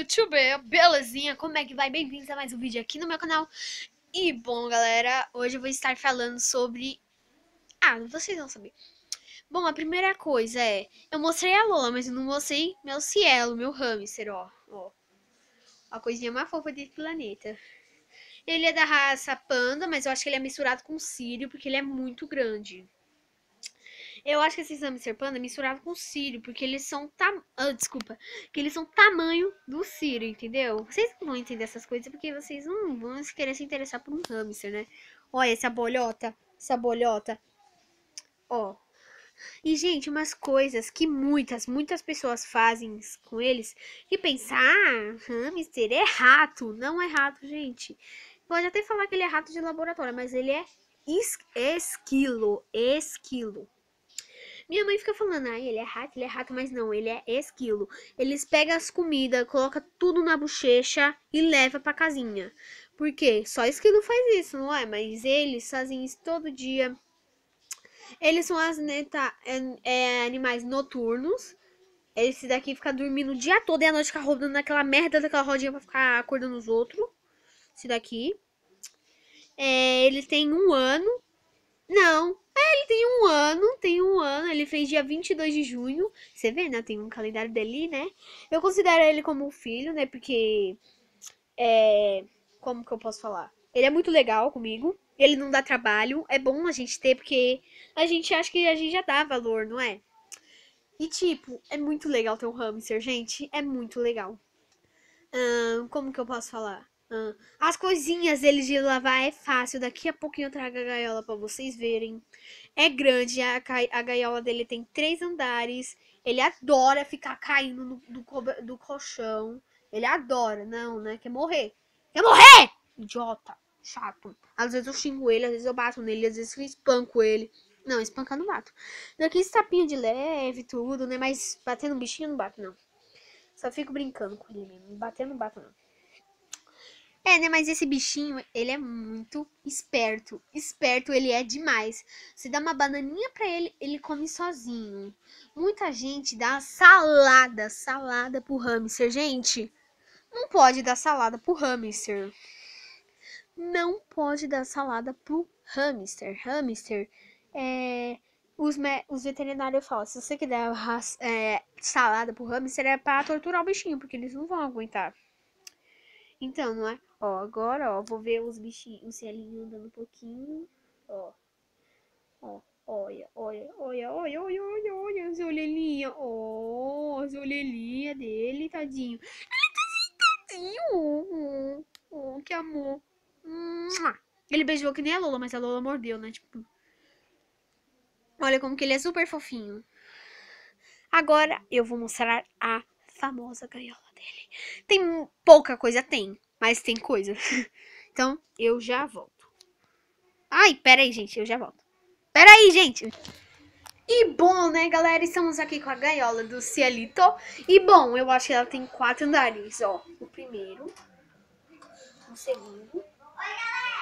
YouTube, belezinha? Como é que vai? Bem-vindos a mais um vídeo aqui no meu canal. E bom, galera, hoje eu vou estar falando sobre... Ah, vocês vão saber. Bom, a primeira coisa é... Eu mostrei a Lola, mas eu não mostrei meu Cielo, meu hamster, ó. ó. A coisinha mais fofa desse planeta. Ele é da raça panda, mas eu acho que ele é misturado com sírio, porque ele é muito grande. Eu acho que esses hamster panda é misturava com ciro, porque eles são tam... Ah, desculpa, que eles são tamanho do ciro, entendeu? Vocês não vão entender essas coisas porque vocês não vão querer se interessar por um hamster, né? Olha essa bolhota, essa bolhota. Ó. E gente, umas coisas que muitas, muitas pessoas fazem com eles e pensar, ah, hamster é rato, não é rato, gente. Pode até falar que ele é rato de laboratório, mas ele é esquilo, esquilo. Minha mãe fica falando, ai ele é rato, ele é rato, mas não, ele é esquilo. Eles pegam as comidas, colocam tudo na bochecha e leva pra casinha. Porque só esquilo faz isso, não é? Mas eles fazem isso todo dia. Eles são as neta, é, é, animais noturnos. Esse daqui fica dormindo o dia todo e à noite fica rodando naquela merda daquela rodinha pra ficar acordando os outros. Esse daqui. É, ele tem um ano. Não, tem um ano, tem um ano, ele fez dia 22 de junho. Você vê, né? Tem um calendário dele, né? Eu considero ele como um filho, né? Porque. É. Como que eu posso falar? Ele é muito legal comigo. Ele não dá trabalho. É bom a gente ter, porque a gente acha que a gente já dá valor, não é? E, tipo, é muito legal ter um hamster, gente. É muito legal. Hum, como que eu posso falar? Ah. as coisinhas deles de lavar é fácil. Daqui a pouquinho eu trago a gaiola para vocês verem. É grande, a, a, gaiola dele tem três andares. Ele adora ficar caindo no, do, do colchão. Ele adora, não, né? Quer morrer. Quer morrer! Idiota, chato. Às vezes eu xingo ele, às vezes eu bato nele, às vezes eu espanco ele. Não, espancar não bato. Daqui esse tapinha de leve, tudo, né? Mas batendo no bichinho não bato, não. Só fico brincando com ele mesmo. Batendo não bato, não. É, né? Mas esse bichinho, ele é muito esperto. Esperto ele é demais. Se dá uma bananinha para ele, ele come sozinho. Muita gente dá salada, salada pro hamster, gente. Não pode dar salada pro hamster. Não pode dar salada pro hamster. Hamster é os, os veterinários falam, se você quiser é, salada pro hamster, é pra torturar o bichinho, porque eles não vão aguentar. Então, não é? Ó, agora, ó, vou ver os bichinhos, o celinho andando um pouquinho. Ó. Ó, olha, olha, olha, olha, olha, olha, olha, as orelhinhas. Ó, as orelhinhas dele, tadinho. Tá assim, tadinho. Oh, oh, que amor. Ele beijou que nem a Lola, mas a Lola mordeu, né? Tipo. Olha como que ele é super fofinho. Agora eu vou mostrar a famosa gaiola dele. Tem pouca coisa, tem, mas tem coisa. então, eu já volto. Ai, pera aí, gente, eu já volto. Pera aí, gente. E bom, né, galera? Estamos aqui com a gaiola do Cielito. E bom, eu acho que ela tem quatro andares, ó. O primeiro. O segundo. Oi, galera!